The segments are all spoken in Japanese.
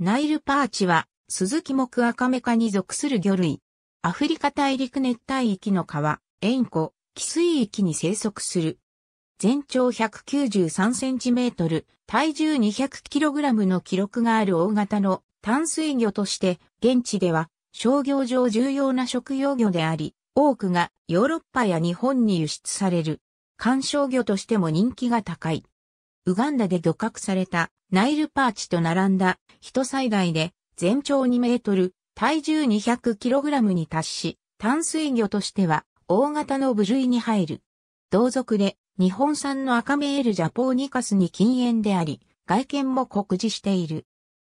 ナイルパーチは、木木赤目アカ科に属する魚類。アフリカ大陸熱帯域の川、塩湖、寄水域に生息する。全長1 9 3トル、体重2 0 0ラムの記録がある大型の淡水魚として、現地では商業上重要な食用魚であり、多くがヨーロッパや日本に輸出される。観賞魚としても人気が高い。ウガンダで漁獲されたナイルパーチと並んだ一災害で全長2メートル、体重2 0 0ラムに達し、淡水魚としては大型の部類に入る。同族で日本産のアカメールジャポーニカスに禁煙であり、外見も酷似している。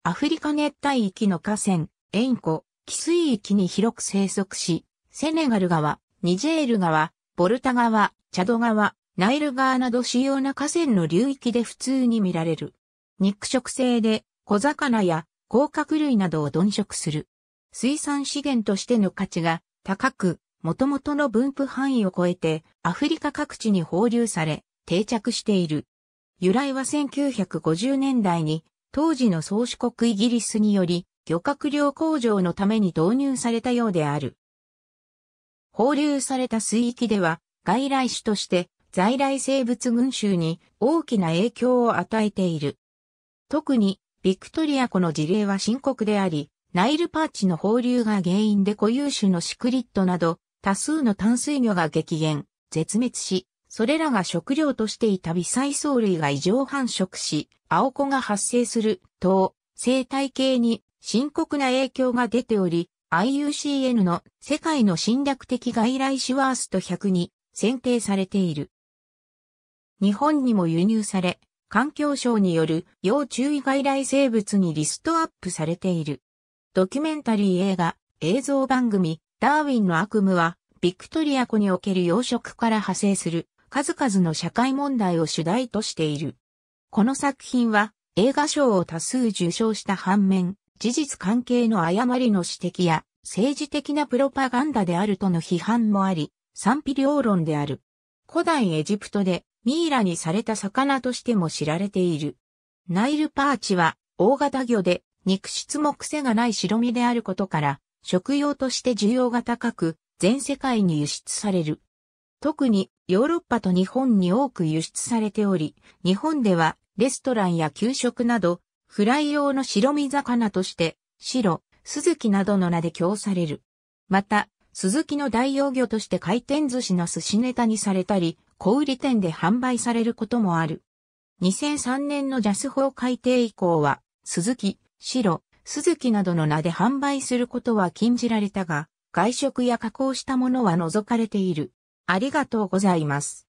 アフリカ熱帯域の河川、エンコ、汽水域に広く生息し、セネガル川、ニジェール川、ボルタ川、チャド川、ナイル川など主要な河川の流域で普通に見られる。肉食性で小魚や甲殻類などを鈍食する。水産資源としての価値が高く、元々の分布範囲を超えてアフリカ各地に放流され定着している。由来は1950年代に当時の宗主国イギリスにより漁獲量向上のために導入されたようである。放流された水域では外来種として在来生物群衆に大きな影響を与えている。特に、ビクトリア湖の事例は深刻であり、ナイルパーチの放流が原因で固有種のシクリットなど、多数の淡水魚が激減、絶滅し、それらが食料としていた微細藻類が異常繁殖し、青子が発生する等生態系に深刻な影響が出ており、IUCN の世界の侵略的外来種ワースト100に選定されている。日本にも輸入され、環境省による要注意外来生物にリストアップされている。ドキュメンタリー映画、映像番組、ダーウィンの悪夢は、ビクトリア湖における養殖から派生する数々の社会問題を主題としている。この作品は映画賞を多数受賞した反面、事実関係の誤りの指摘や政治的なプロパガンダであるとの批判もあり、賛否両論である。古代エジプトでミイラにされた魚としても知られている。ナイルパーチは大型魚で肉質も癖がない白身であることから、食用として需要が高く、全世界に輸出される。特にヨーロッパと日本に多く輸出されており、日本ではレストランや給食など、フライ用の白身魚として、白、ズキなどの名で供される。また、スズキの代用魚として回転寿司の寿司ネタにされたり、小売店で販売されることもある。2003年のジャス法改定以降は、鈴木、白、鈴木などの名で販売することは禁じられたが、外食や加工したものは除かれている。ありがとうございます。